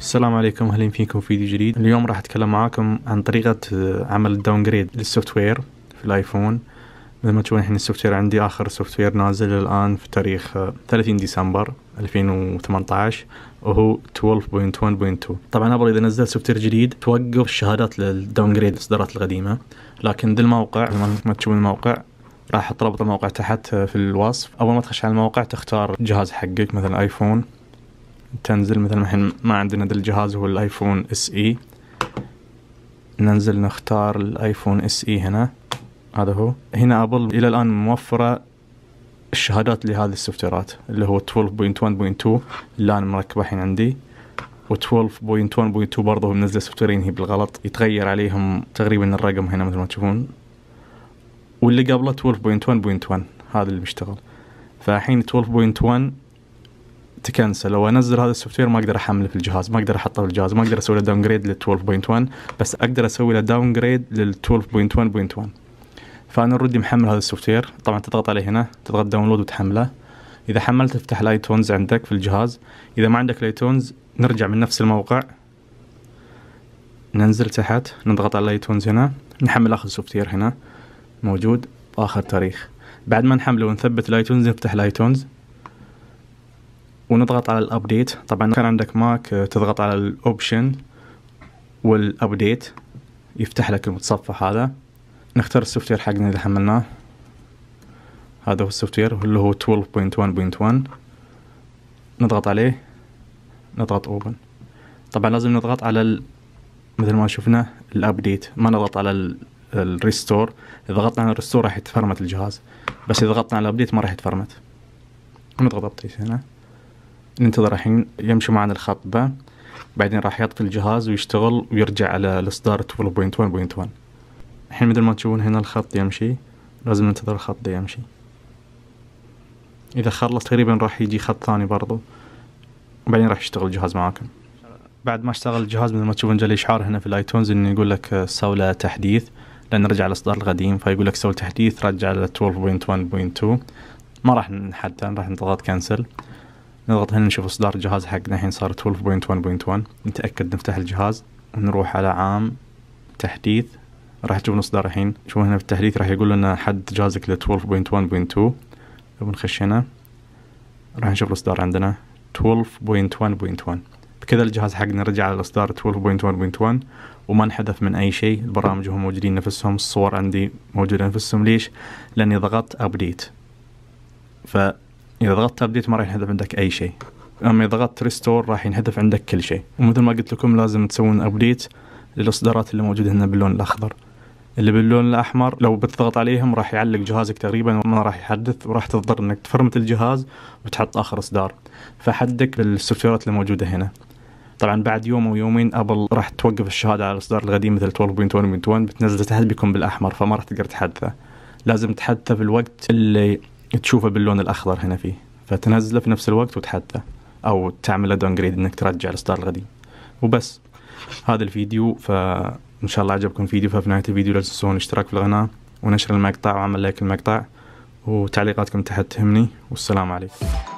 السلام عليكم اهلا فيكم في فيديو جديد اليوم راح اتكلم معاكم عن طريقه آه، عمل الداون جريد للسوفت وير في الايفون مثل ما تشوفون الحين السوفت وير عندي اخر سوفت وير نازل الان في تاريخ 30 آه، ديسمبر 2018 وهو 12.1.2 طبعا ابل اذا نزل سوفت وير جديد توقف الشهادات للداون جريد الاصدارات القديمه لكن ذا الموقع مثل ما تشوفون الموقع راح احط رابط الموقع تحت آه، في الوصف اول ما تخش على الموقع تختار الجهاز حقك مثلا ايفون تنزل مثلا الحين ما عندنا ذا الجهاز هو الايفون اس اي ننزل نختار الايفون اس اي هنا هذا هو هنا ابل الى الان موفره الشهادات لهذه السوفتيرات اللي هو 12.1.2 اللي انا مركبه الحين عندي و12.1.2 برضه منزله سوفتيرين هي بالغلط يتغير عليهم تقريبا الرقم هنا مثل ما تشوفون واللي قبله 12.1.1 هذا اللي بيشتغل فالحين 12.1 تكنسل او انزل هذا السوفت وير ما اقدر احمله في الجهاز ما اقدر احطه في الجهاز ما اقدر اسوي له داون جريد لل 12.1 بس اقدر اسوي له داون جريد لل 12.1.1 فانا اوريدي محمل هذا السوفت وير طبعا تضغط عليه هنا تضغط داونلود وتحمله اذا حملت تفتح الايتونز عندك في الجهاز اذا ما عندك الايتونز نرجع من نفس الموقع ننزل تحت نضغط على الايتونز هنا نحمل اخر سوفت وير هنا موجود اخر تاريخ بعد ما نحمله ونثبت الايتونز نفتح الايتونز ونضغط على الابديت طبعا كان عندك ماك آه، تضغط على الاوبشن والابديت يفتح لك المتصفح هذا نختار السوفت وير حقنا اللي حملناه هذا هو السوفت وير اللي هو 12.1.1 نضغط عليه نضغط اوبن طبعا لازم نضغط على ال... مثل ما شفنا الابديت ما نضغط على ال... الريستور اذا ضغطنا على الريستور راح يتفرمت الجهاز بس اذا ضغطنا على الابديت ما راح يتفرمت نضغط ابديت هنا ننتظر الحين يمشي معنا الخط ده بعدين راح يطفي الجهاز ويشتغل ويرجع على الاصدار 12.1.1 الحين مثل ما تشوفون هنا الخط يمشي لازم ننتظر الخط ده يمشي اذا خلص تقريبا راح يجي خط ثاني برضو وبعدين راح يشتغل الجهاز معاكم بعد ما اشتغل الجهاز مثل ما تشوفون جالي اشعار هنا في الايتونز انه يقول لك سوى له تحديث لان رجع الاصدار القديم فيقول لك سوى تحديث رجع ل 12.1.2 ما راح نحدد راح نضغط كنسل نضغط هنا نشوف اصدار الجهاز حقنا الحين صار 12.1.1 نتاكد نفتح الجهاز ونروح على عام تحديث راح تشوفون اصدار الحين شوف هنا في التحديث راح يقول لنا حد جهازك ل 12.1.2 لو بنخش هنا راح نشوف الاصدار عندنا 12.1.1 بكذا الجهاز حقنا رجع على الاصدار 12.1.1 وما انحذف من اي شيء البرامج هم موجودين نفسهم الصور عندي موجوده نفسهم ليش لاني ضغطت ابديت ف اذا ضغطت ابديت ما راح ينهدف عندك اي شيء اما اذا ضغطت ريستور راح ينهدف عندك كل شيء ومثل ما قلت لكم لازم تسوون ابديت للاصدارات اللي موجوده هنا باللون الاخضر اللي باللون الاحمر لو بتضغط عليهم راح يعلق جهازك تقريبا وما راح يحدث وراح تضطر انك تفرمت الجهاز وتحط اخر اصدار فحدك ويرات اللي موجوده هنا طبعا بعد يوم او يومين ابل راح توقف الشهاده على الاصدار القديم مثل 12.1.1 بتنزله تحت بيكون بالاحمر فما راح تقدر تحدثه لازم تحدثه في الوقت اللي تشوفه باللون الاخضر هنا فيه فتنزله في نفس الوقت وتحدثه او تعمله داون جريد انك ترجع الاصدار القديم وبس هذا الفيديو فان شاء الله عجبكم الفيديو ففي نهايه الفيديو لا تنسون الاشتراك في القناه ونشر المقطع وعمل لايك المقطع وتعليقاتكم تحت تهمني والسلام عليكم